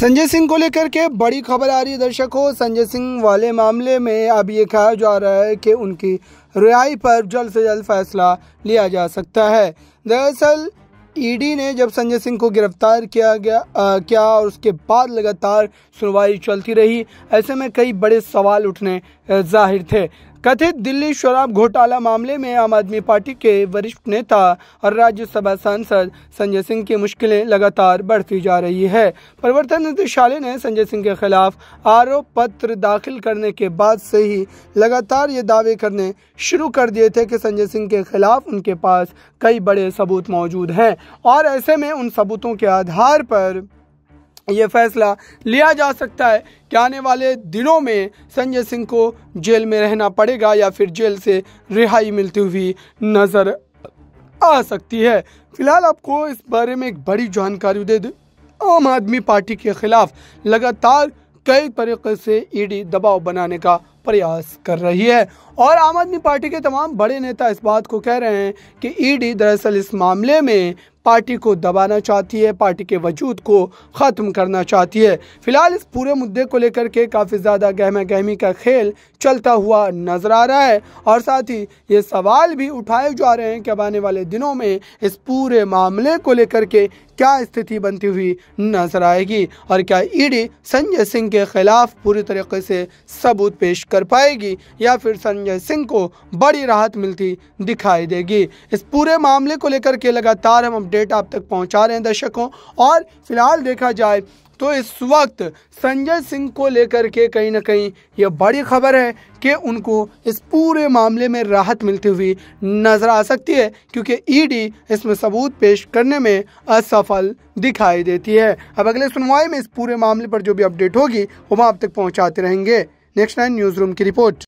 संजय सिंह को लेकर के बड़ी खबर आ रही है दर्शकों संजय सिंह वाले मामले में अब ये कहा जा रहा है कि उनकी रिहाई पर जल्द से जल्द फैसला लिया जा सकता है दरअसल ईडी ने जब संजय सिंह को गिरफ्तार किया गया आ, किया और उसके बाद लगातार सुनवाई चलती रही ऐसे में कई बड़े सवाल उठने जाहिर थे कथित दिल्ली शराब घोटाला मामले में आम आदमी पार्टी के वरिष्ठ नेता और राज्यसभा सांसद संजय सिंह की मुश्किलें लगातार बढ़ती जा रही है प्रवर्तन निदेशालय ने संजय सिंह के खिलाफ आरोप पत्र दाखिल करने के बाद से ही लगातार ये दावे करने शुरू कर दिए थे कि संजय सिंह के खिलाफ उनके पास कई बड़े सबूत मौजूद हैं और ऐसे में उन सबूतों के आधार पर ये फैसला लिया जा सकता है कि आने वाले दिनों में संजय सिंह को जेल में रहना पड़ेगा या फिर जेल से रिहाई मिलती हुई नज़र आ सकती है फिलहाल आपको इस बारे में एक बड़ी जानकारी दे दें आम आदमी पार्टी के खिलाफ लगातार कई तरीके से ईडी e दबाव बनाने का प्रयास कर रही है और आम आदमी पार्टी के तमाम बड़े नेता इस बात को कह रहे हैं कि ईडी e दरअसल इस मामले में पार्टी को दबाना चाहती है पार्टी के वजूद को ख़त्म करना चाहती है फिलहाल इस पूरे मुद्दे को लेकर के काफ़ी ज़्यादा गहमा गहमी का खेल चलता हुआ नज़र आ रहा है और साथ ही ये सवाल भी उठाए जा रहे हैं कि अब आने वाले दिनों में इस पूरे मामले को लेकर के क्या स्थिति बनती हुई नजर आएगी और क्या ईडी संजय सिंह के खिलाफ पूरी तरीके से सबूत पेश कर पाएगी या फिर संजय सिंह को बड़ी राहत मिलती दिखाई देगी इस पूरे मामले को लेकर के लगातार हम अपडेट आप तक पहुंचा रहे हैं दर्शकों और फिलहाल देखा जाए तो इस वक्त संजय सिंह को लेकर के कहीं ना कहीं यह बड़ी खबर है कि उनको इस पूरे मामले में राहत मिलती हुई नजर आ सकती है क्योंकि ईडी e इसमें सबूत पेश करने में असफल दिखाई देती है अब अगले सुनवाई में इस पूरे मामले पर जो भी अपडेट होगी वो हम आप तक पहुंचाते रहेंगे नेक्स्ट नाइन न्यूज़ रूम की रिपोर्ट